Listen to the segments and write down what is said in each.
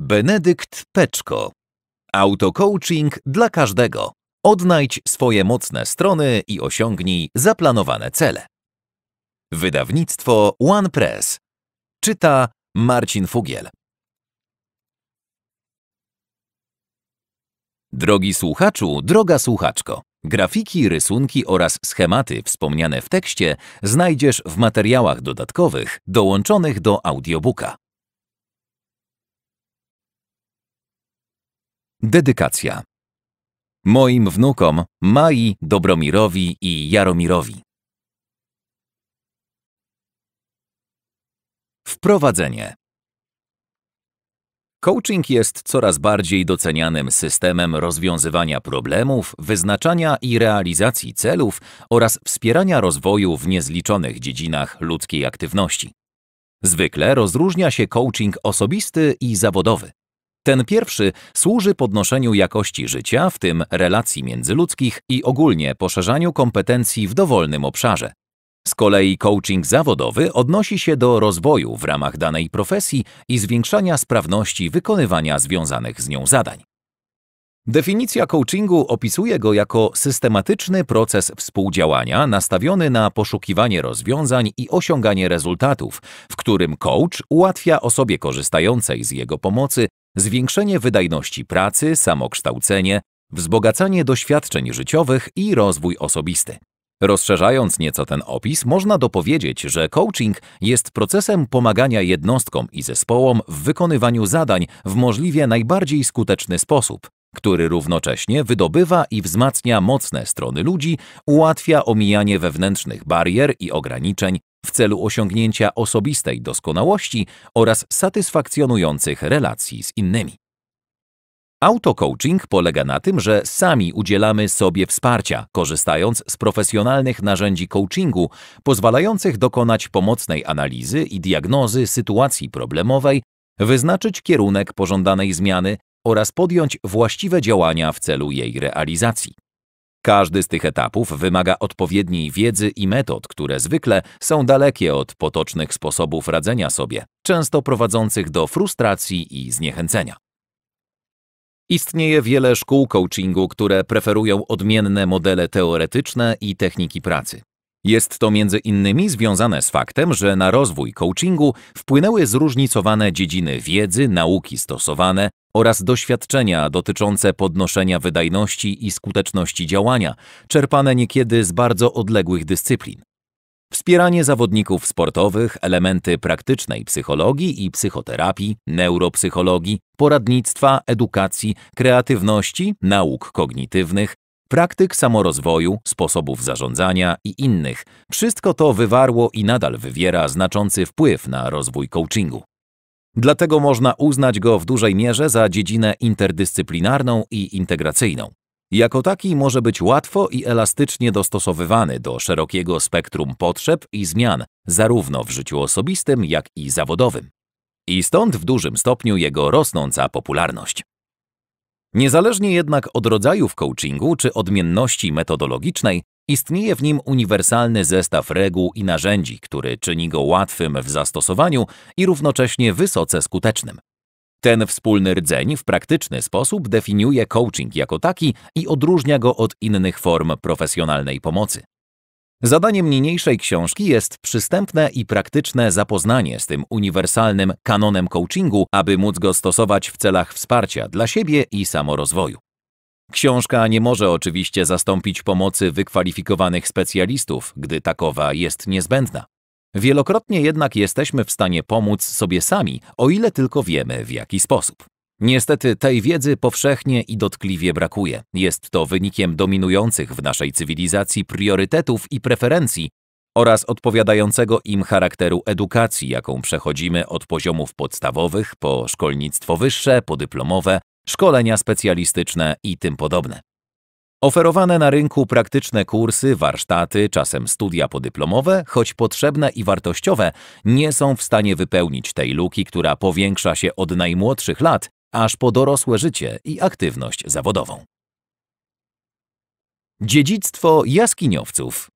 Benedykt Peczko. Autocoaching dla każdego. Odnajdź swoje mocne strony i osiągnij zaplanowane cele. Wydawnictwo One Press. Czyta Marcin Fugiel. Drogi słuchaczu, droga słuchaczko. Grafiki, rysunki oraz schematy wspomniane w tekście znajdziesz w materiałach dodatkowych dołączonych do audiobooka. Dedykacja. Moim wnukom Mai, Dobromirowi i Jaromirowi. Wprowadzenie. Coaching jest coraz bardziej docenianym systemem rozwiązywania problemów, wyznaczania i realizacji celów oraz wspierania rozwoju w niezliczonych dziedzinach ludzkiej aktywności. Zwykle rozróżnia się coaching osobisty i zawodowy. Ten pierwszy służy podnoszeniu jakości życia, w tym relacji międzyludzkich i ogólnie poszerzaniu kompetencji w dowolnym obszarze. Z kolei coaching zawodowy odnosi się do rozwoju w ramach danej profesji i zwiększania sprawności wykonywania związanych z nią zadań. Definicja coachingu opisuje go jako systematyczny proces współdziałania nastawiony na poszukiwanie rozwiązań i osiąganie rezultatów, w którym coach ułatwia osobie korzystającej z jego pomocy zwiększenie wydajności pracy, samokształcenie, wzbogacanie doświadczeń życiowych i rozwój osobisty. Rozszerzając nieco ten opis, można dopowiedzieć, że coaching jest procesem pomagania jednostkom i zespołom w wykonywaniu zadań w możliwie najbardziej skuteczny sposób, który równocześnie wydobywa i wzmacnia mocne strony ludzi, ułatwia omijanie wewnętrznych barier i ograniczeń, w celu osiągnięcia osobistej doskonałości oraz satysfakcjonujących relacji z innymi. Auto-coaching polega na tym, że sami udzielamy sobie wsparcia, korzystając z profesjonalnych narzędzi coachingu, pozwalających dokonać pomocnej analizy i diagnozy sytuacji problemowej, wyznaczyć kierunek pożądanej zmiany oraz podjąć właściwe działania w celu jej realizacji. Każdy z tych etapów wymaga odpowiedniej wiedzy i metod, które zwykle są dalekie od potocznych sposobów radzenia sobie, często prowadzących do frustracji i zniechęcenia. Istnieje wiele szkół coachingu, które preferują odmienne modele teoretyczne i techniki pracy. Jest to między innymi związane z faktem, że na rozwój coachingu wpłynęły zróżnicowane dziedziny wiedzy, nauki stosowane, oraz doświadczenia dotyczące podnoszenia wydajności i skuteczności działania, czerpane niekiedy z bardzo odległych dyscyplin. Wspieranie zawodników sportowych, elementy praktycznej psychologii i psychoterapii, neuropsychologii, poradnictwa, edukacji, kreatywności, nauk kognitywnych, praktyk samorozwoju, sposobów zarządzania i innych. Wszystko to wywarło i nadal wywiera znaczący wpływ na rozwój coachingu. Dlatego można uznać go w dużej mierze za dziedzinę interdyscyplinarną i integracyjną. Jako taki może być łatwo i elastycznie dostosowywany do szerokiego spektrum potrzeb i zmian, zarówno w życiu osobistym, jak i zawodowym. I stąd w dużym stopniu jego rosnąca popularność. Niezależnie jednak od rodzajów coachingu czy odmienności metodologicznej, Istnieje w nim uniwersalny zestaw reguł i narzędzi, który czyni go łatwym w zastosowaniu i równocześnie wysoce skutecznym. Ten wspólny rdzeń w praktyczny sposób definiuje coaching jako taki i odróżnia go od innych form profesjonalnej pomocy. Zadaniem niniejszej książki jest przystępne i praktyczne zapoznanie z tym uniwersalnym kanonem coachingu, aby móc go stosować w celach wsparcia dla siebie i samorozwoju. Książka nie może oczywiście zastąpić pomocy wykwalifikowanych specjalistów, gdy takowa jest niezbędna. Wielokrotnie jednak jesteśmy w stanie pomóc sobie sami, o ile tylko wiemy w jaki sposób. Niestety tej wiedzy powszechnie i dotkliwie brakuje. Jest to wynikiem dominujących w naszej cywilizacji priorytetów i preferencji oraz odpowiadającego im charakteru edukacji, jaką przechodzimy od poziomów podstawowych po szkolnictwo wyższe, podyplomowe, szkolenia specjalistyczne i tym podobne. Oferowane na rynku praktyczne kursy, warsztaty, czasem studia podyplomowe, choć potrzebne i wartościowe, nie są w stanie wypełnić tej luki, która powiększa się od najmłodszych lat aż po dorosłe życie i aktywność zawodową. Dziedzictwo jaskiniowców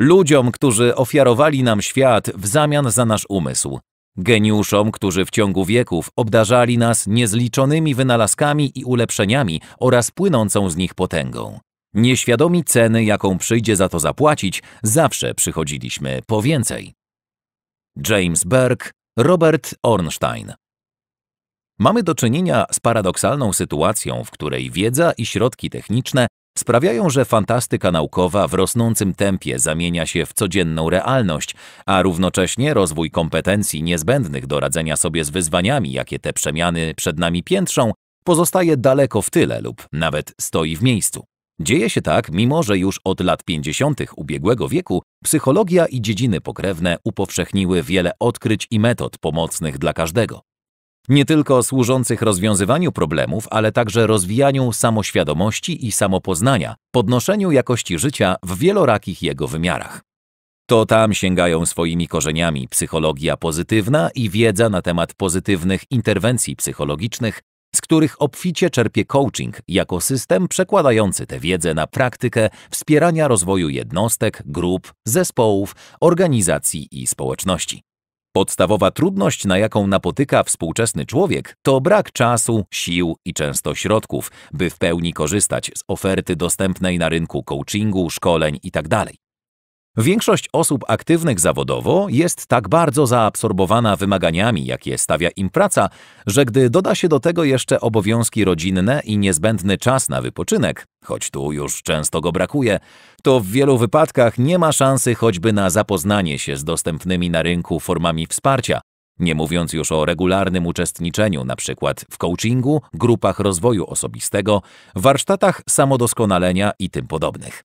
Ludziom, którzy ofiarowali nam świat w zamian za nasz umysł, Geniuszom, którzy w ciągu wieków obdarzali nas niezliczonymi wynalazkami i ulepszeniami oraz płynącą z nich potęgą. Nieświadomi ceny, jaką przyjdzie za to zapłacić, zawsze przychodziliśmy po więcej. James Burke, Robert Ornstein Mamy do czynienia z paradoksalną sytuacją, w której wiedza i środki techniczne sprawiają, że fantastyka naukowa w rosnącym tempie zamienia się w codzienną realność, a równocześnie rozwój kompetencji niezbędnych do radzenia sobie z wyzwaniami, jakie te przemiany przed nami piętrzą, pozostaje daleko w tyle lub nawet stoi w miejscu. Dzieje się tak, mimo że już od lat 50. ubiegłego wieku psychologia i dziedziny pokrewne upowszechniły wiele odkryć i metod pomocnych dla każdego. Nie tylko służących rozwiązywaniu problemów, ale także rozwijaniu samoświadomości i samopoznania, podnoszeniu jakości życia w wielorakich jego wymiarach. To tam sięgają swoimi korzeniami psychologia pozytywna i wiedza na temat pozytywnych interwencji psychologicznych, z których obficie czerpie coaching jako system przekładający tę wiedzę na praktykę wspierania rozwoju jednostek, grup, zespołów, organizacji i społeczności. Podstawowa trudność, na jaką napotyka współczesny człowiek, to brak czasu, sił i często środków, by w pełni korzystać z oferty dostępnej na rynku coachingu, szkoleń itd. Tak Większość osób aktywnych zawodowo jest tak bardzo zaabsorbowana wymaganiami, jakie stawia im praca, że gdy doda się do tego jeszcze obowiązki rodzinne i niezbędny czas na wypoczynek, choć tu już często go brakuje, to w wielu wypadkach nie ma szansy choćby na zapoznanie się z dostępnymi na rynku formami wsparcia, nie mówiąc już o regularnym uczestniczeniu np. w coachingu, grupach rozwoju osobistego, warsztatach samodoskonalenia i tym podobnych.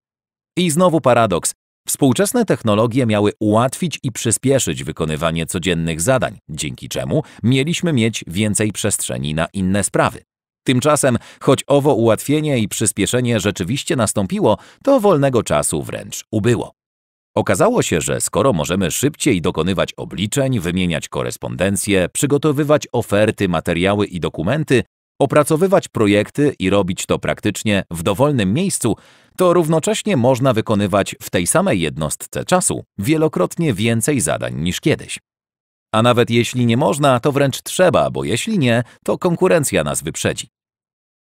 I znowu paradoks. Współczesne technologie miały ułatwić i przyspieszyć wykonywanie codziennych zadań, dzięki czemu mieliśmy mieć więcej przestrzeni na inne sprawy. Tymczasem, choć owo ułatwienie i przyspieszenie rzeczywiście nastąpiło, to wolnego czasu wręcz ubyło. Okazało się, że skoro możemy szybciej dokonywać obliczeń, wymieniać korespondencję, przygotowywać oferty, materiały i dokumenty, opracowywać projekty i robić to praktycznie w dowolnym miejscu, to równocześnie można wykonywać w tej samej jednostce czasu wielokrotnie więcej zadań niż kiedyś. A nawet jeśli nie można, to wręcz trzeba, bo jeśli nie, to konkurencja nas wyprzedzi.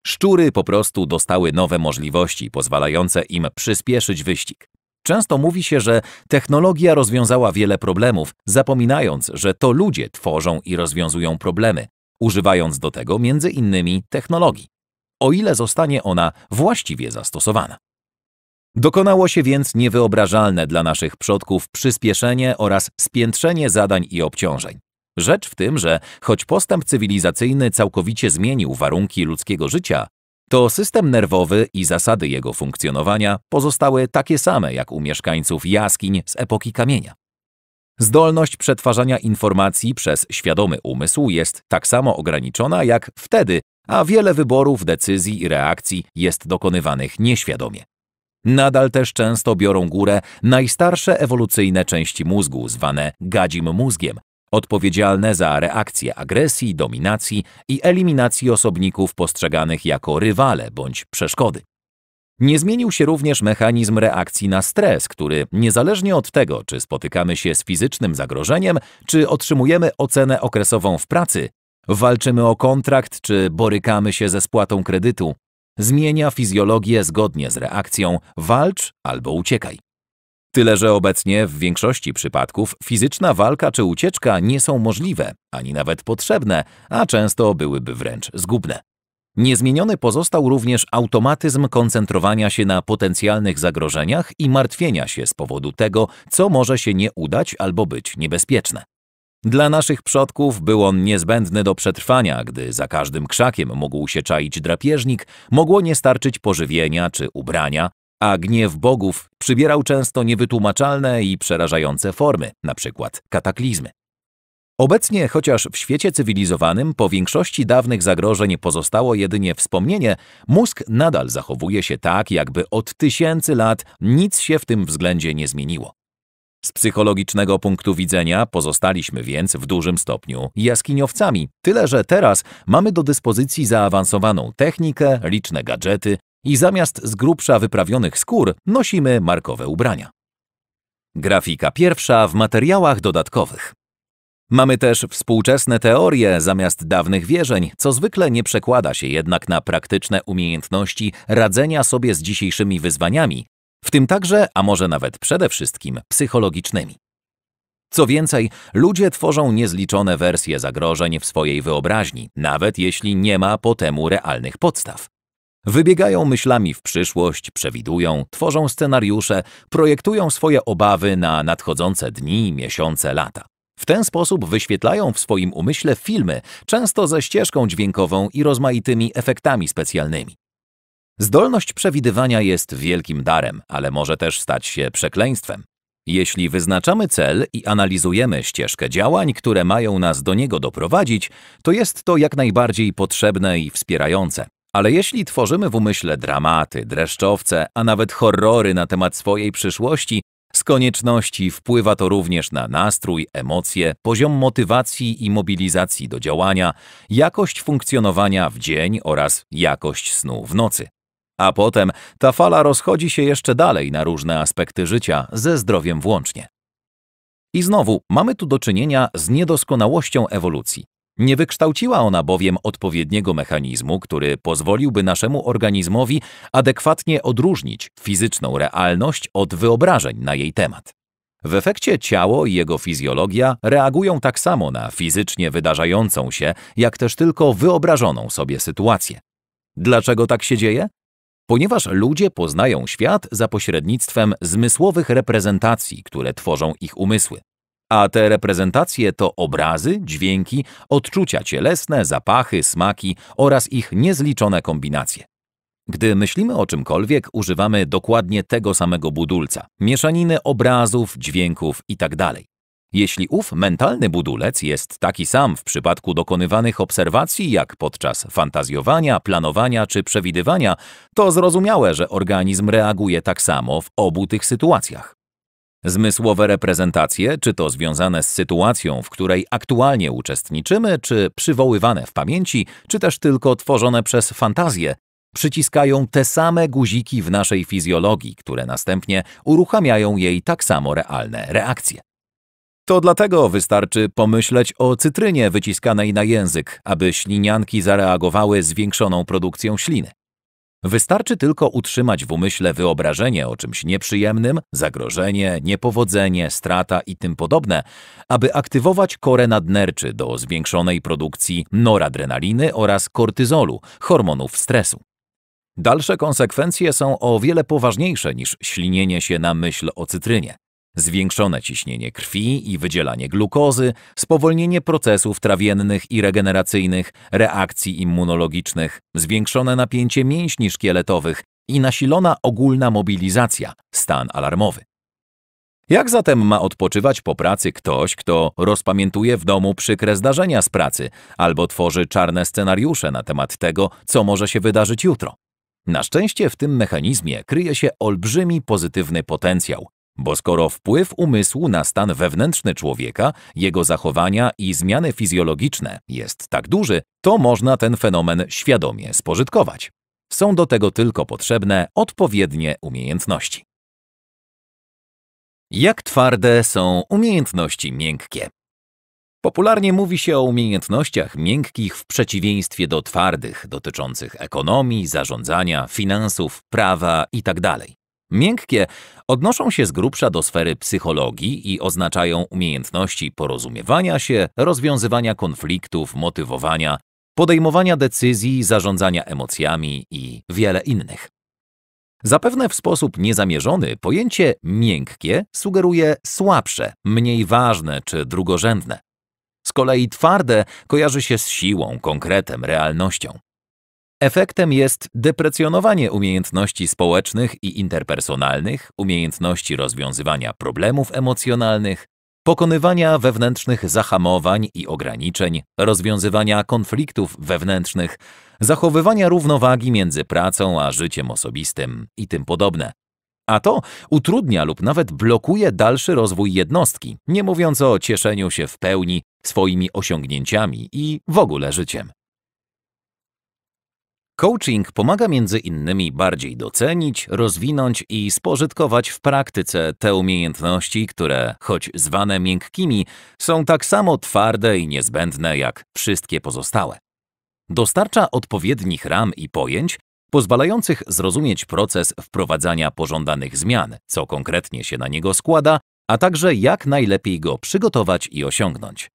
Szczury po prostu dostały nowe możliwości pozwalające im przyspieszyć wyścig. Często mówi się, że technologia rozwiązała wiele problemów, zapominając, że to ludzie tworzą i rozwiązują problemy, używając do tego między innymi technologii, o ile zostanie ona właściwie zastosowana. Dokonało się więc niewyobrażalne dla naszych przodków przyspieszenie oraz spiętrzenie zadań i obciążeń. Rzecz w tym, że choć postęp cywilizacyjny całkowicie zmienił warunki ludzkiego życia, to system nerwowy i zasady jego funkcjonowania pozostały takie same jak u mieszkańców jaskiń z epoki kamienia. Zdolność przetwarzania informacji przez świadomy umysł jest tak samo ograniczona jak wtedy, a wiele wyborów, decyzji i reakcji jest dokonywanych nieświadomie. Nadal też często biorą górę najstarsze ewolucyjne części mózgu, zwane gadzim mózgiem, odpowiedzialne za reakcje agresji, dominacji i eliminacji osobników postrzeganych jako rywale bądź przeszkody. Nie zmienił się również mechanizm reakcji na stres, który niezależnie od tego, czy spotykamy się z fizycznym zagrożeniem, czy otrzymujemy ocenę okresową w pracy, walczymy o kontrakt, czy borykamy się ze spłatą kredytu, zmienia fizjologię zgodnie z reakcją walcz albo uciekaj. Tyle, że obecnie w większości przypadków fizyczna walka czy ucieczka nie są możliwe, ani nawet potrzebne, a często byłyby wręcz zgubne. Niezmieniony pozostał również automatyzm koncentrowania się na potencjalnych zagrożeniach i martwienia się z powodu tego, co może się nie udać albo być niebezpieczne. Dla naszych przodków był on niezbędny do przetrwania, gdy za każdym krzakiem mógł się czaić drapieżnik, mogło nie starczyć pożywienia czy ubrania, a gniew bogów przybierał często niewytłumaczalne i przerażające formy, np. kataklizmy. Obecnie, chociaż w świecie cywilizowanym po większości dawnych zagrożeń pozostało jedynie wspomnienie, mózg nadal zachowuje się tak, jakby od tysięcy lat nic się w tym względzie nie zmieniło. Z psychologicznego punktu widzenia pozostaliśmy więc w dużym stopniu jaskiniowcami, tyle że teraz mamy do dyspozycji zaawansowaną technikę, liczne gadżety i zamiast z grubsza wyprawionych skór nosimy markowe ubrania. Grafika pierwsza w materiałach dodatkowych. Mamy też współczesne teorie zamiast dawnych wierzeń, co zwykle nie przekłada się jednak na praktyczne umiejętności radzenia sobie z dzisiejszymi wyzwaniami, w tym także, a może nawet przede wszystkim, psychologicznymi. Co więcej, ludzie tworzą niezliczone wersje zagrożeń w swojej wyobraźni, nawet jeśli nie ma po temu realnych podstaw. Wybiegają myślami w przyszłość, przewidują, tworzą scenariusze, projektują swoje obawy na nadchodzące dni, miesiące, lata. W ten sposób wyświetlają w swoim umyśle filmy, często ze ścieżką dźwiękową i rozmaitymi efektami specjalnymi. Zdolność przewidywania jest wielkim darem, ale może też stać się przekleństwem. Jeśli wyznaczamy cel i analizujemy ścieżkę działań, które mają nas do niego doprowadzić, to jest to jak najbardziej potrzebne i wspierające. Ale jeśli tworzymy w umyśle dramaty, dreszczowce, a nawet horrory na temat swojej przyszłości, z konieczności wpływa to również na nastrój, emocje, poziom motywacji i mobilizacji do działania, jakość funkcjonowania w dzień oraz jakość snu w nocy. A potem ta fala rozchodzi się jeszcze dalej na różne aspekty życia, ze zdrowiem włącznie. I znowu mamy tu do czynienia z niedoskonałością ewolucji. Nie wykształciła ona bowiem odpowiedniego mechanizmu, który pozwoliłby naszemu organizmowi adekwatnie odróżnić fizyczną realność od wyobrażeń na jej temat. W efekcie ciało i jego fizjologia reagują tak samo na fizycznie wydarzającą się, jak też tylko wyobrażoną sobie sytuację. Dlaczego tak się dzieje? ponieważ ludzie poznają świat za pośrednictwem zmysłowych reprezentacji, które tworzą ich umysły. A te reprezentacje to obrazy, dźwięki, odczucia cielesne, zapachy, smaki oraz ich niezliczone kombinacje. Gdy myślimy o czymkolwiek, używamy dokładnie tego samego budulca, mieszaniny obrazów, dźwięków itd. Tak jeśli ów mentalny budulec jest taki sam w przypadku dokonywanych obserwacji jak podczas fantazjowania, planowania czy przewidywania, to zrozumiałe, że organizm reaguje tak samo w obu tych sytuacjach. Zmysłowe reprezentacje, czy to związane z sytuacją, w której aktualnie uczestniczymy, czy przywoływane w pamięci, czy też tylko tworzone przez fantazję, przyciskają te same guziki w naszej fizjologii, które następnie uruchamiają jej tak samo realne reakcje. To dlatego wystarczy pomyśleć o cytrynie wyciskanej na język, aby ślinianki zareagowały zwiększoną produkcją śliny. Wystarczy tylko utrzymać w umyśle wyobrażenie o czymś nieprzyjemnym, zagrożenie, niepowodzenie, strata i tym podobne, aby aktywować korę nadnerczy do zwiększonej produkcji noradrenaliny oraz kortyzolu, hormonów stresu. Dalsze konsekwencje są o wiele poważniejsze niż ślinienie się na myśl o cytrynie zwiększone ciśnienie krwi i wydzielanie glukozy, spowolnienie procesów trawiennych i regeneracyjnych, reakcji immunologicznych, zwiększone napięcie mięśni szkieletowych i nasilona ogólna mobilizacja, stan alarmowy. Jak zatem ma odpoczywać po pracy ktoś, kto rozpamiętuje w domu przykre zdarzenia z pracy albo tworzy czarne scenariusze na temat tego, co może się wydarzyć jutro? Na szczęście w tym mechanizmie kryje się olbrzymi pozytywny potencjał, bo skoro wpływ umysłu na stan wewnętrzny człowieka, jego zachowania i zmiany fizjologiczne jest tak duży, to można ten fenomen świadomie spożytkować. Są do tego tylko potrzebne odpowiednie umiejętności. Jak twarde są umiejętności miękkie? Popularnie mówi się o umiejętnościach miękkich w przeciwieństwie do twardych, dotyczących ekonomii, zarządzania, finansów, prawa itd. Tak Miękkie odnoszą się z grubsza do sfery psychologii i oznaczają umiejętności porozumiewania się, rozwiązywania konfliktów, motywowania, podejmowania decyzji, zarządzania emocjami i wiele innych. Zapewne w sposób niezamierzony pojęcie miękkie sugeruje słabsze, mniej ważne czy drugorzędne. Z kolei twarde kojarzy się z siłą, konkretem, realnością. Efektem jest deprecjonowanie umiejętności społecznych i interpersonalnych, umiejętności rozwiązywania problemów emocjonalnych, pokonywania wewnętrznych zahamowań i ograniczeń, rozwiązywania konfliktów wewnętrznych, zachowywania równowagi między pracą a życiem osobistym i tym podobne. A to utrudnia lub nawet blokuje dalszy rozwój jednostki, nie mówiąc o cieszeniu się w pełni swoimi osiągnięciami i w ogóle życiem. Coaching pomaga między innymi bardziej docenić, rozwinąć i spożytkować w praktyce te umiejętności, które, choć zwane miękkimi, są tak samo twarde i niezbędne jak wszystkie pozostałe. Dostarcza odpowiednich ram i pojęć, pozwalających zrozumieć proces wprowadzania pożądanych zmian, co konkretnie się na niego składa, a także jak najlepiej go przygotować i osiągnąć.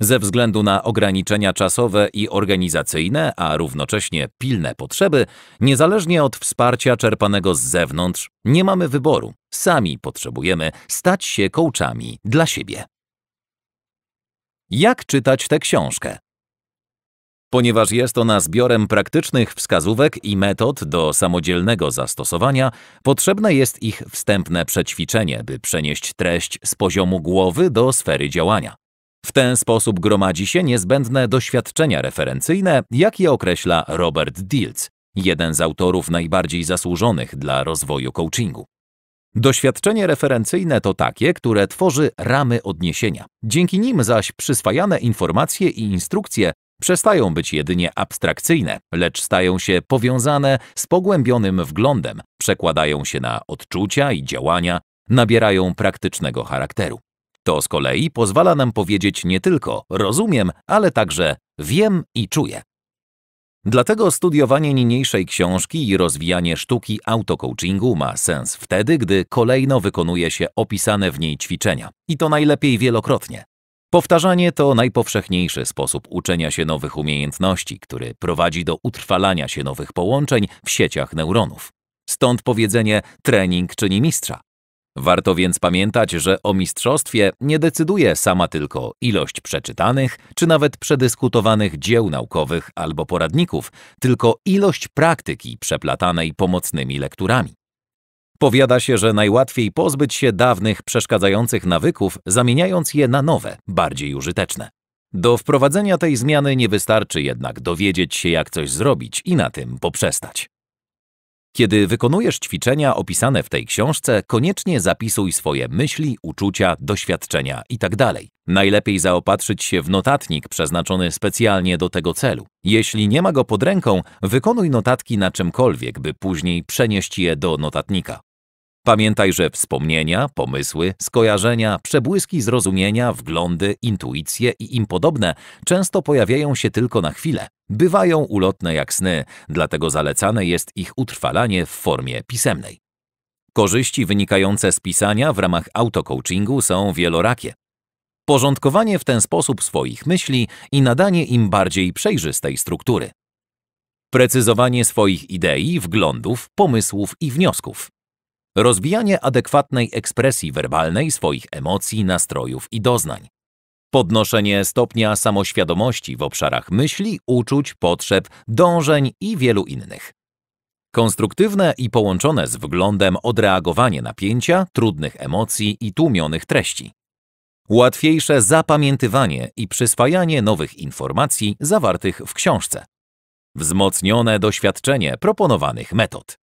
Ze względu na ograniczenia czasowe i organizacyjne, a równocześnie pilne potrzeby, niezależnie od wsparcia czerpanego z zewnątrz, nie mamy wyboru. Sami potrzebujemy stać się kołczami dla siebie. Jak czytać tę książkę? Ponieważ jest ona zbiorem praktycznych wskazówek i metod do samodzielnego zastosowania, potrzebne jest ich wstępne przećwiczenie, by przenieść treść z poziomu głowy do sfery działania. W ten sposób gromadzi się niezbędne doświadczenia referencyjne, jak je określa Robert Dills, jeden z autorów najbardziej zasłużonych dla rozwoju coachingu. Doświadczenie referencyjne to takie, które tworzy ramy odniesienia. Dzięki nim zaś przyswajane informacje i instrukcje przestają być jedynie abstrakcyjne, lecz stają się powiązane z pogłębionym wglądem, przekładają się na odczucia i działania, nabierają praktycznego charakteru. To z kolei pozwala nam powiedzieć nie tylko rozumiem, ale także wiem i czuję. Dlatego studiowanie niniejszej książki i rozwijanie sztuki autocoachingu ma sens wtedy, gdy kolejno wykonuje się opisane w niej ćwiczenia. I to najlepiej wielokrotnie. Powtarzanie to najpowszechniejszy sposób uczenia się nowych umiejętności, który prowadzi do utrwalania się nowych połączeń w sieciach neuronów. Stąd powiedzenie trening czyni mistrza. Warto więc pamiętać, że o mistrzostwie nie decyduje sama tylko ilość przeczytanych czy nawet przedyskutowanych dzieł naukowych albo poradników, tylko ilość praktyki przeplatanej pomocnymi lekturami. Powiada się, że najłatwiej pozbyć się dawnych przeszkadzających nawyków, zamieniając je na nowe, bardziej użyteczne. Do wprowadzenia tej zmiany nie wystarczy jednak dowiedzieć się, jak coś zrobić i na tym poprzestać. Kiedy wykonujesz ćwiczenia opisane w tej książce, koniecznie zapisuj swoje myśli, uczucia, doświadczenia itd. Tak Najlepiej zaopatrzyć się w notatnik przeznaczony specjalnie do tego celu. Jeśli nie ma go pod ręką, wykonuj notatki na czymkolwiek, by później przenieść je do notatnika. Pamiętaj, że wspomnienia, pomysły, skojarzenia, przebłyski zrozumienia, wglądy, intuicje i im podobne często pojawiają się tylko na chwilę. Bywają ulotne jak sny, dlatego zalecane jest ich utrwalanie w formie pisemnej. Korzyści wynikające z pisania w ramach autocoachingu są wielorakie. Porządkowanie w ten sposób swoich myśli i nadanie im bardziej przejrzystej struktury. Precyzowanie swoich idei, wglądów, pomysłów i wniosków. rozbijanie adekwatnej ekspresji werbalnej swoich emocji, nastrojów i doznań. Podnoszenie stopnia samoświadomości w obszarach myśli, uczuć, potrzeb, dążeń i wielu innych. Konstruktywne i połączone z wglądem odreagowanie napięcia, trudnych emocji i tłumionych treści. Łatwiejsze zapamiętywanie i przyswajanie nowych informacji zawartych w książce. Wzmocnione doświadczenie proponowanych metod.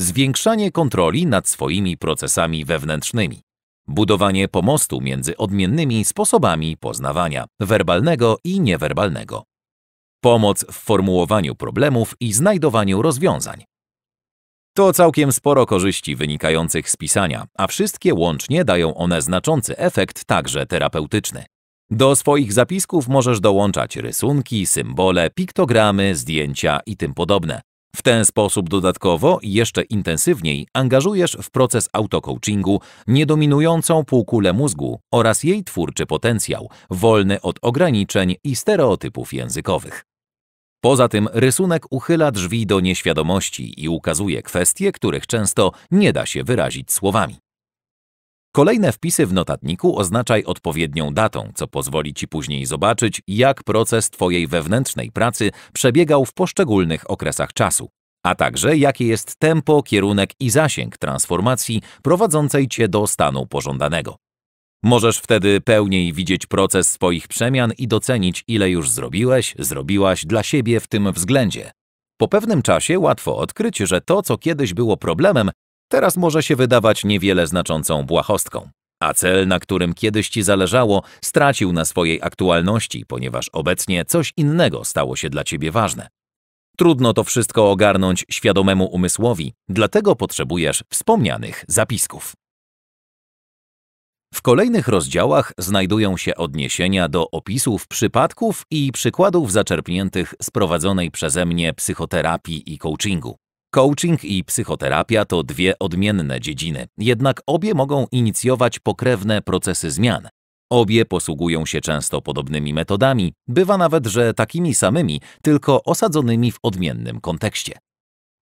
Zwiększanie kontroli nad swoimi procesami wewnętrznymi. Budowanie pomostu między odmiennymi sposobami poznawania werbalnego i niewerbalnego. Pomoc w formułowaniu problemów i znajdowaniu rozwiązań. To całkiem sporo korzyści wynikających z pisania, a wszystkie łącznie dają one znaczący efekt także terapeutyczny. Do swoich zapisków możesz dołączać rysunki, symbole, piktogramy, zdjęcia i tym podobne. W ten sposób dodatkowo i jeszcze intensywniej angażujesz w proces autocoachingu niedominującą półkulę mózgu oraz jej twórczy potencjał, wolny od ograniczeń i stereotypów językowych. Poza tym rysunek uchyla drzwi do nieświadomości i ukazuje kwestie, których często nie da się wyrazić słowami. Kolejne wpisy w notatniku oznaczaj odpowiednią datą, co pozwoli Ci później zobaczyć, jak proces Twojej wewnętrznej pracy przebiegał w poszczególnych okresach czasu, a także jakie jest tempo, kierunek i zasięg transformacji prowadzącej Cię do stanu pożądanego. Możesz wtedy pełniej widzieć proces swoich przemian i docenić, ile już zrobiłeś, zrobiłaś dla siebie w tym względzie. Po pewnym czasie łatwo odkryć, że to, co kiedyś było problemem, teraz może się wydawać niewiele znaczącą błahostką. A cel, na którym kiedyś ci zależało, stracił na swojej aktualności, ponieważ obecnie coś innego stało się dla ciebie ważne. Trudno to wszystko ogarnąć świadomemu umysłowi, dlatego potrzebujesz wspomnianych zapisków. W kolejnych rozdziałach znajdują się odniesienia do opisów przypadków i przykładów zaczerpniętych z prowadzonej przeze mnie psychoterapii i coachingu. Coaching i psychoterapia to dwie odmienne dziedziny, jednak obie mogą inicjować pokrewne procesy zmian. Obie posługują się często podobnymi metodami, bywa nawet, że takimi samymi, tylko osadzonymi w odmiennym kontekście.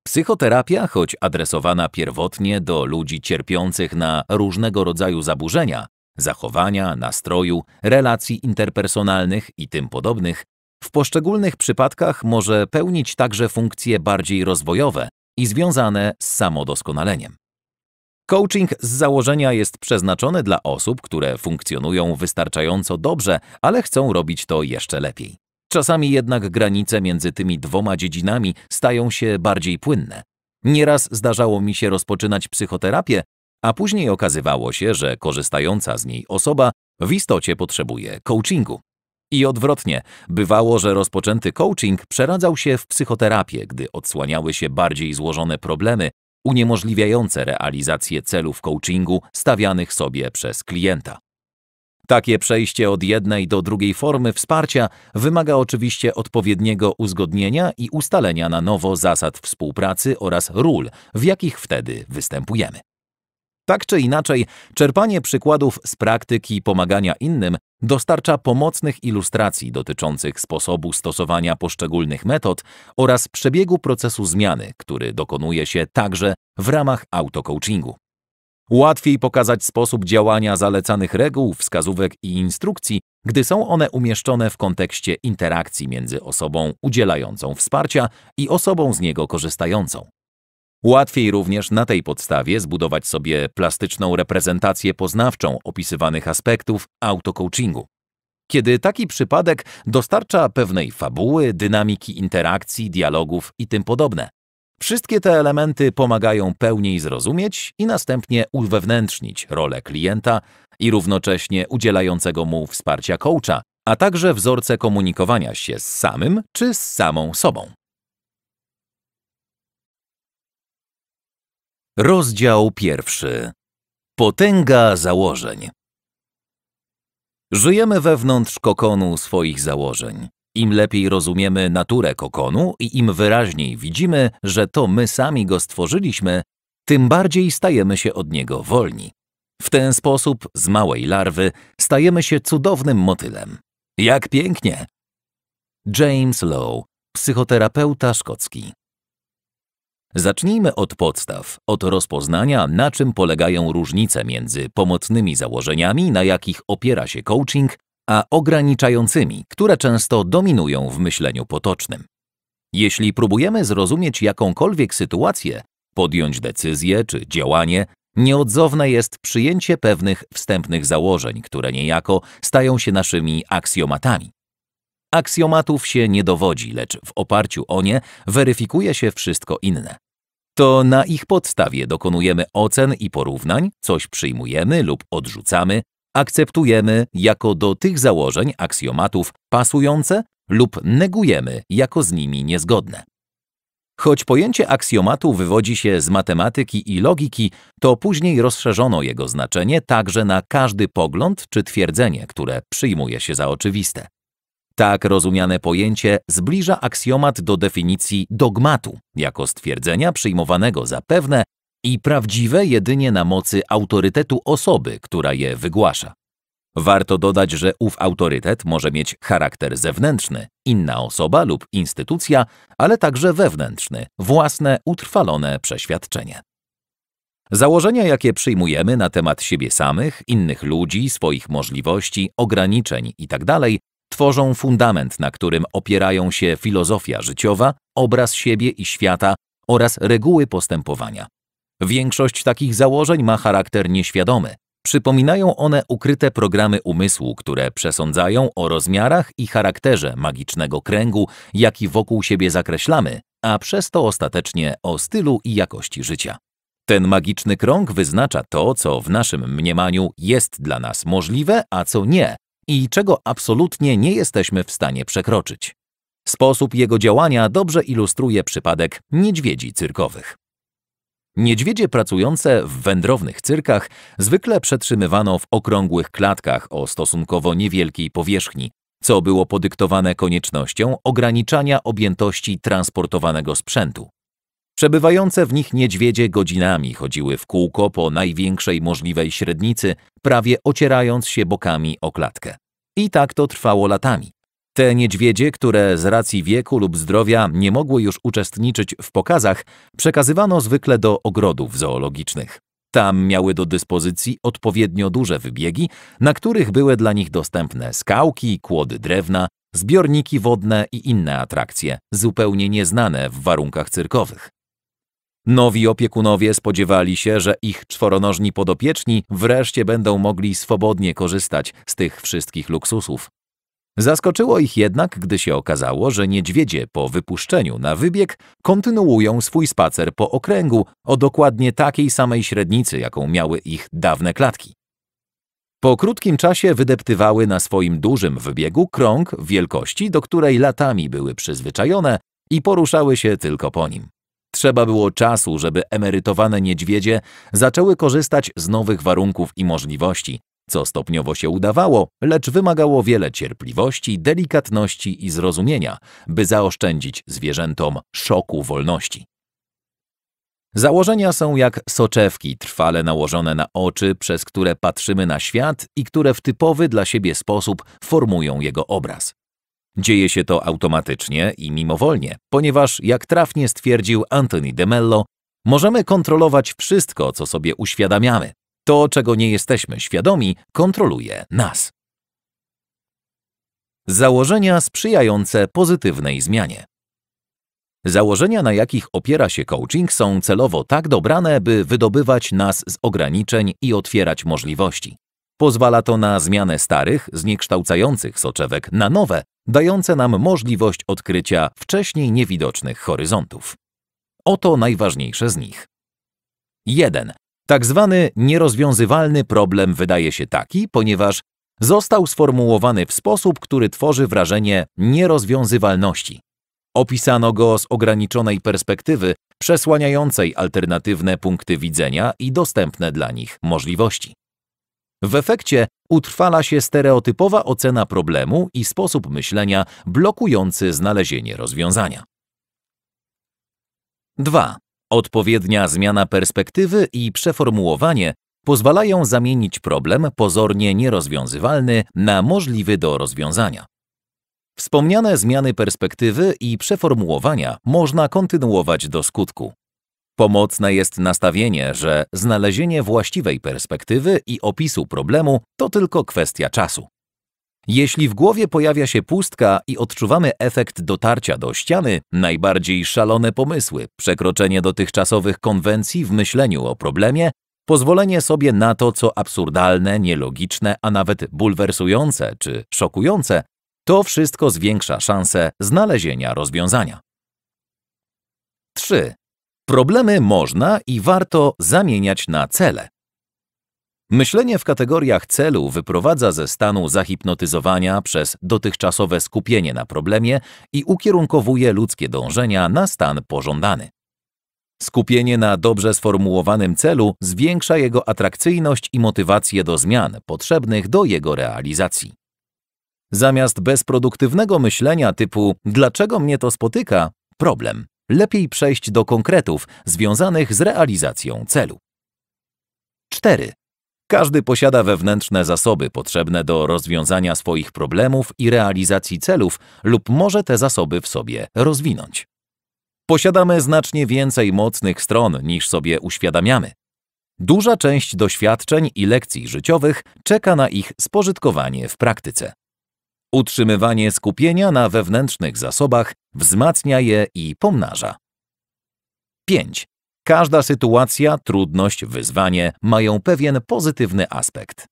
Psychoterapia, choć adresowana pierwotnie do ludzi cierpiących na różnego rodzaju zaburzenia, zachowania, nastroju, relacji interpersonalnych i tym podobnych, w poszczególnych przypadkach może pełnić także funkcje bardziej rozwojowe, i związane z samodoskonaleniem. Coaching z założenia jest przeznaczony dla osób, które funkcjonują wystarczająco dobrze, ale chcą robić to jeszcze lepiej. Czasami jednak granice między tymi dwoma dziedzinami stają się bardziej płynne. Nieraz zdarzało mi się rozpoczynać psychoterapię, a później okazywało się, że korzystająca z niej osoba w istocie potrzebuje coachingu. I odwrotnie, bywało, że rozpoczęty coaching przeradzał się w psychoterapię, gdy odsłaniały się bardziej złożone problemy, uniemożliwiające realizację celów coachingu stawianych sobie przez klienta. Takie przejście od jednej do drugiej formy wsparcia wymaga oczywiście odpowiedniego uzgodnienia i ustalenia na nowo zasad współpracy oraz ról, w jakich wtedy występujemy. Tak czy inaczej, czerpanie przykładów z praktyki pomagania innym Dostarcza pomocnych ilustracji dotyczących sposobu stosowania poszczególnych metod oraz przebiegu procesu zmiany, który dokonuje się także w ramach autocoachingu. Łatwiej pokazać sposób działania zalecanych reguł, wskazówek i instrukcji, gdy są one umieszczone w kontekście interakcji między osobą udzielającą wsparcia i osobą z niego korzystającą. Łatwiej również na tej podstawie zbudować sobie plastyczną reprezentację poznawczą opisywanych aspektów autocoachingu. Kiedy taki przypadek dostarcza pewnej fabuły, dynamiki interakcji, dialogów i tym podobne. Wszystkie te elementy pomagają pełniej zrozumieć i następnie uwewnętrznić rolę klienta i równocześnie udzielającego mu wsparcia coacha, a także wzorce komunikowania się z samym czy z samą sobą. Rozdział pierwszy. Potęga założeń. Żyjemy wewnątrz kokonu swoich założeń. Im lepiej rozumiemy naturę kokonu i im wyraźniej widzimy, że to my sami go stworzyliśmy, tym bardziej stajemy się od niego wolni. W ten sposób z małej larwy stajemy się cudownym motylem. Jak pięknie! James Lowe, psychoterapeuta szkocki. Zacznijmy od podstaw, od rozpoznania, na czym polegają różnice między pomocnymi założeniami, na jakich opiera się coaching, a ograniczającymi, które często dominują w myśleniu potocznym. Jeśli próbujemy zrozumieć jakąkolwiek sytuację, podjąć decyzję czy działanie, nieodzowne jest przyjęcie pewnych wstępnych założeń, które niejako stają się naszymi aksjomatami aksjomatów się nie dowodzi, lecz w oparciu o nie weryfikuje się wszystko inne. To na ich podstawie dokonujemy ocen i porównań, coś przyjmujemy lub odrzucamy, akceptujemy jako do tych założeń aksjomatów pasujące lub negujemy jako z nimi niezgodne. Choć pojęcie aksjomatu wywodzi się z matematyki i logiki, to później rozszerzono jego znaczenie także na każdy pogląd czy twierdzenie, które przyjmuje się za oczywiste. Tak rozumiane pojęcie zbliża aksjomat do definicji dogmatu, jako stwierdzenia przyjmowanego za pewne i prawdziwe jedynie na mocy autorytetu osoby, która je wygłasza. Warto dodać, że ów autorytet może mieć charakter zewnętrzny, inna osoba lub instytucja, ale także wewnętrzny, własne utrwalone przeświadczenie. Założenia, jakie przyjmujemy na temat siebie samych, innych ludzi, swoich możliwości, ograniczeń itd., tak tworzą fundament, na którym opierają się filozofia życiowa, obraz siebie i świata oraz reguły postępowania. Większość takich założeń ma charakter nieświadomy. Przypominają one ukryte programy umysłu, które przesądzają o rozmiarach i charakterze magicznego kręgu, jaki wokół siebie zakreślamy, a przez to ostatecznie o stylu i jakości życia. Ten magiczny krąg wyznacza to, co w naszym mniemaniu jest dla nas możliwe, a co nie, i czego absolutnie nie jesteśmy w stanie przekroczyć. Sposób jego działania dobrze ilustruje przypadek niedźwiedzi cyrkowych. Niedźwiedzie pracujące w wędrownych cyrkach zwykle przetrzymywano w okrągłych klatkach o stosunkowo niewielkiej powierzchni, co było podyktowane koniecznością ograniczania objętości transportowanego sprzętu. Przebywające w nich niedźwiedzie godzinami chodziły w kółko po największej możliwej średnicy, prawie ocierając się bokami o klatkę. I tak to trwało latami. Te niedźwiedzie, które z racji wieku lub zdrowia nie mogły już uczestniczyć w pokazach, przekazywano zwykle do ogrodów zoologicznych. Tam miały do dyspozycji odpowiednio duże wybiegi, na których były dla nich dostępne skałki, kłody drewna, zbiorniki wodne i inne atrakcje, zupełnie nieznane w warunkach cyrkowych. Nowi opiekunowie spodziewali się, że ich czworonożni podopieczni wreszcie będą mogli swobodnie korzystać z tych wszystkich luksusów. Zaskoczyło ich jednak, gdy się okazało, że niedźwiedzie po wypuszczeniu na wybieg kontynuują swój spacer po okręgu o dokładnie takiej samej średnicy, jaką miały ich dawne klatki. Po krótkim czasie wydeptywały na swoim dużym wybiegu krąg wielkości, do której latami były przyzwyczajone i poruszały się tylko po nim. Potrzeba było czasu, żeby emerytowane niedźwiedzie zaczęły korzystać z nowych warunków i możliwości, co stopniowo się udawało, lecz wymagało wiele cierpliwości, delikatności i zrozumienia, by zaoszczędzić zwierzętom szoku wolności. Założenia są jak soczewki trwale nałożone na oczy, przez które patrzymy na świat i które w typowy dla siebie sposób formują jego obraz. Dzieje się to automatycznie i mimowolnie, ponieważ, jak trafnie stwierdził Anthony de Mello, możemy kontrolować wszystko, co sobie uświadamiamy. To, czego nie jesteśmy świadomi, kontroluje nas. Założenia sprzyjające pozytywnej zmianie. Założenia, na jakich opiera się coaching, są celowo tak dobrane, by wydobywać nas z ograniczeń i otwierać możliwości. Pozwala to na zmianę starych, zniekształcających soczewek na nowe, dające nam możliwość odkrycia wcześniej niewidocznych horyzontów. Oto najważniejsze z nich. 1. Tak zwany nierozwiązywalny problem wydaje się taki, ponieważ został sformułowany w sposób, który tworzy wrażenie nierozwiązywalności. Opisano go z ograniczonej perspektywy, przesłaniającej alternatywne punkty widzenia i dostępne dla nich możliwości. W efekcie utrwala się stereotypowa ocena problemu i sposób myślenia blokujący znalezienie rozwiązania. 2. Odpowiednia zmiana perspektywy i przeformułowanie pozwalają zamienić problem pozornie nierozwiązywalny na możliwy do rozwiązania. Wspomniane zmiany perspektywy i przeformułowania można kontynuować do skutku. Pomocne jest nastawienie, że znalezienie właściwej perspektywy i opisu problemu to tylko kwestia czasu. Jeśli w głowie pojawia się pustka i odczuwamy efekt dotarcia do ściany, najbardziej szalone pomysły, przekroczenie dotychczasowych konwencji w myśleniu o problemie, pozwolenie sobie na to, co absurdalne, nielogiczne, a nawet bulwersujące czy szokujące, to wszystko zwiększa szanse znalezienia rozwiązania. 3. Problemy można i warto zamieniać na cele. Myślenie w kategoriach celu wyprowadza ze stanu zahipnotyzowania przez dotychczasowe skupienie na problemie i ukierunkowuje ludzkie dążenia na stan pożądany. Skupienie na dobrze sformułowanym celu zwiększa jego atrakcyjność i motywację do zmian potrzebnych do jego realizacji. Zamiast bezproduktywnego myślenia typu dlaczego mnie to spotyka? Problem lepiej przejść do konkretów związanych z realizacją celu. 4. Każdy posiada wewnętrzne zasoby potrzebne do rozwiązania swoich problemów i realizacji celów lub może te zasoby w sobie rozwinąć. Posiadamy znacznie więcej mocnych stron niż sobie uświadamiamy. Duża część doświadczeń i lekcji życiowych czeka na ich spożytkowanie w praktyce. Utrzymywanie skupienia na wewnętrznych zasobach wzmacnia je i pomnaża. 5. Każda sytuacja, trudność, wyzwanie mają pewien pozytywny aspekt.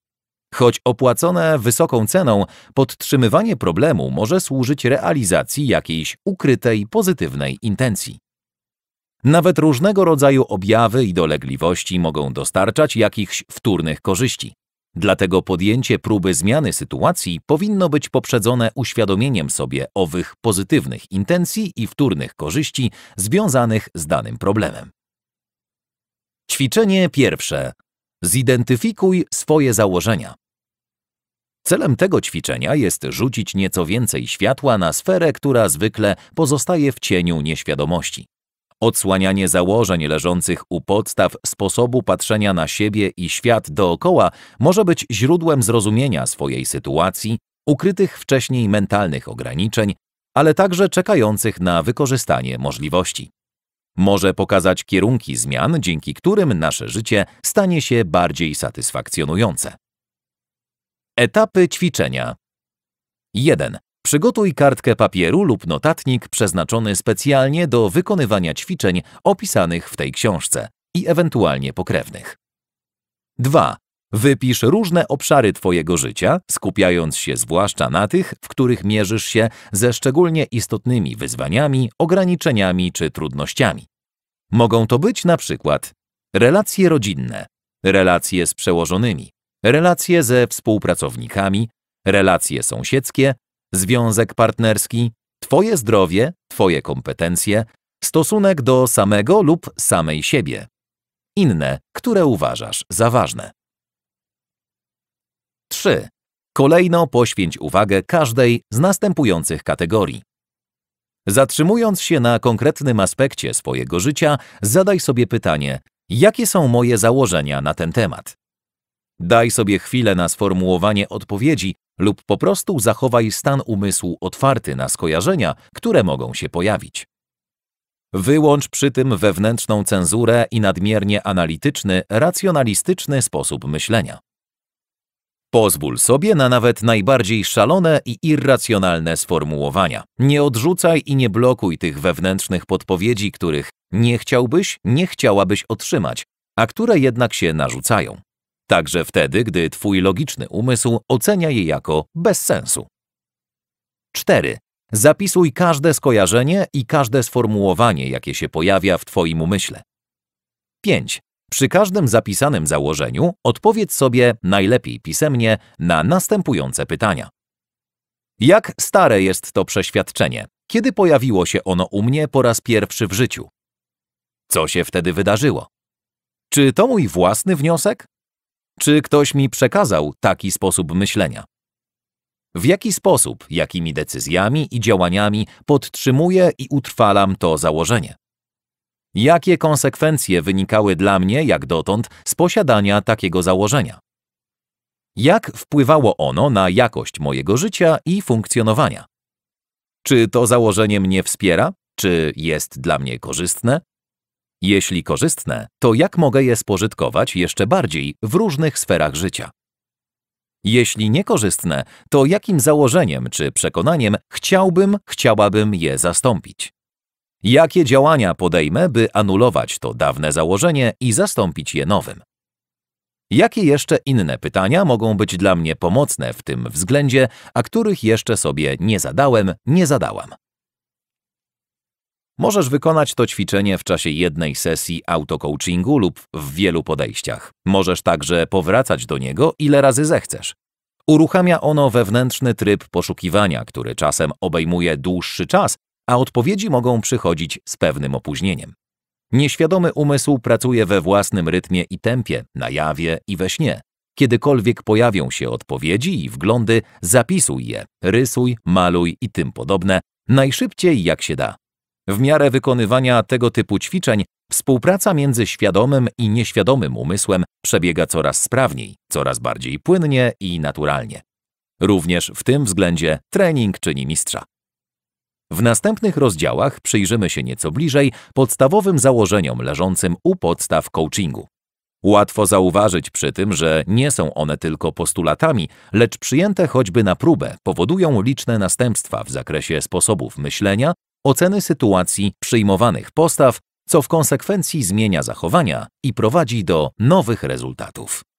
Choć opłacone wysoką ceną, podtrzymywanie problemu może służyć realizacji jakiejś ukrytej, pozytywnej intencji. Nawet różnego rodzaju objawy i dolegliwości mogą dostarczać jakichś wtórnych korzyści. Dlatego podjęcie próby zmiany sytuacji powinno być poprzedzone uświadomieniem sobie owych pozytywnych intencji i wtórnych korzyści związanych z danym problemem. Ćwiczenie pierwsze. Zidentyfikuj swoje założenia. Celem tego ćwiczenia jest rzucić nieco więcej światła na sferę, która zwykle pozostaje w cieniu nieświadomości. Odsłanianie założeń leżących u podstaw sposobu patrzenia na siebie i świat dookoła może być źródłem zrozumienia swojej sytuacji, ukrytych wcześniej mentalnych ograniczeń, ale także czekających na wykorzystanie możliwości. Może pokazać kierunki zmian, dzięki którym nasze życie stanie się bardziej satysfakcjonujące. Etapy ćwiczenia 1. Przygotuj kartkę papieru lub notatnik przeznaczony specjalnie do wykonywania ćwiczeń opisanych w tej książce i ewentualnie pokrewnych. 2. Wypisz różne obszary Twojego życia, skupiając się zwłaszcza na tych, w których mierzysz się ze szczególnie istotnymi wyzwaniami, ograniczeniami czy trudnościami. Mogą to być na przykład relacje rodzinne, relacje z przełożonymi, relacje ze współpracownikami, relacje sąsiedzkie, związek partnerski, Twoje zdrowie, Twoje kompetencje, stosunek do samego lub samej siebie. Inne, które uważasz za ważne. 3. Kolejno poświęć uwagę każdej z następujących kategorii. Zatrzymując się na konkretnym aspekcie swojego życia, zadaj sobie pytanie, jakie są moje założenia na ten temat. Daj sobie chwilę na sformułowanie odpowiedzi, lub po prostu zachowaj stan umysłu otwarty na skojarzenia, które mogą się pojawić. Wyłącz przy tym wewnętrzną cenzurę i nadmiernie analityczny, racjonalistyczny sposób myślenia. Pozwól sobie na nawet najbardziej szalone i irracjonalne sformułowania. Nie odrzucaj i nie blokuj tych wewnętrznych podpowiedzi, których nie chciałbyś, nie chciałabyś otrzymać, a które jednak się narzucają także wtedy, gdy Twój logiczny umysł ocenia je jako bez sensu. 4. Zapisuj każde skojarzenie i każde sformułowanie, jakie się pojawia w Twoim umyśle. 5. Przy każdym zapisanym założeniu odpowiedz sobie najlepiej pisemnie na następujące pytania. Jak stare jest to przeświadczenie? Kiedy pojawiło się ono u mnie po raz pierwszy w życiu? Co się wtedy wydarzyło? Czy to mój własny wniosek? Czy ktoś mi przekazał taki sposób myślenia? W jaki sposób, jakimi decyzjami i działaniami podtrzymuję i utrwalam to założenie? Jakie konsekwencje wynikały dla mnie, jak dotąd, z posiadania takiego założenia? Jak wpływało ono na jakość mojego życia i funkcjonowania? Czy to założenie mnie wspiera? Czy jest dla mnie korzystne? Jeśli korzystne, to jak mogę je spożytkować jeszcze bardziej w różnych sferach życia? Jeśli niekorzystne, to jakim założeniem czy przekonaniem chciałbym, chciałabym je zastąpić? Jakie działania podejmę, by anulować to dawne założenie i zastąpić je nowym? Jakie jeszcze inne pytania mogą być dla mnie pomocne w tym względzie, a których jeszcze sobie nie zadałem, nie zadałam? Możesz wykonać to ćwiczenie w czasie jednej sesji autocoachingu lub w wielu podejściach. Możesz także powracać do niego ile razy zechcesz. Uruchamia ono wewnętrzny tryb poszukiwania, który czasem obejmuje dłuższy czas, a odpowiedzi mogą przychodzić z pewnym opóźnieniem. Nieświadomy umysł pracuje we własnym rytmie i tempie, na jawie i we śnie. Kiedykolwiek pojawią się odpowiedzi i wglądy, zapisuj je, rysuj, maluj i tym podobne, najszybciej jak się da. W miarę wykonywania tego typu ćwiczeń współpraca między świadomym i nieświadomym umysłem przebiega coraz sprawniej, coraz bardziej płynnie i naturalnie. Również w tym względzie trening czyni mistrza. W następnych rozdziałach przyjrzymy się nieco bliżej podstawowym założeniom leżącym u podstaw coachingu. Łatwo zauważyć przy tym, że nie są one tylko postulatami, lecz przyjęte choćby na próbę powodują liczne następstwa w zakresie sposobów myślenia, oceny sytuacji, przyjmowanych postaw, co w konsekwencji zmienia zachowania i prowadzi do nowych rezultatów.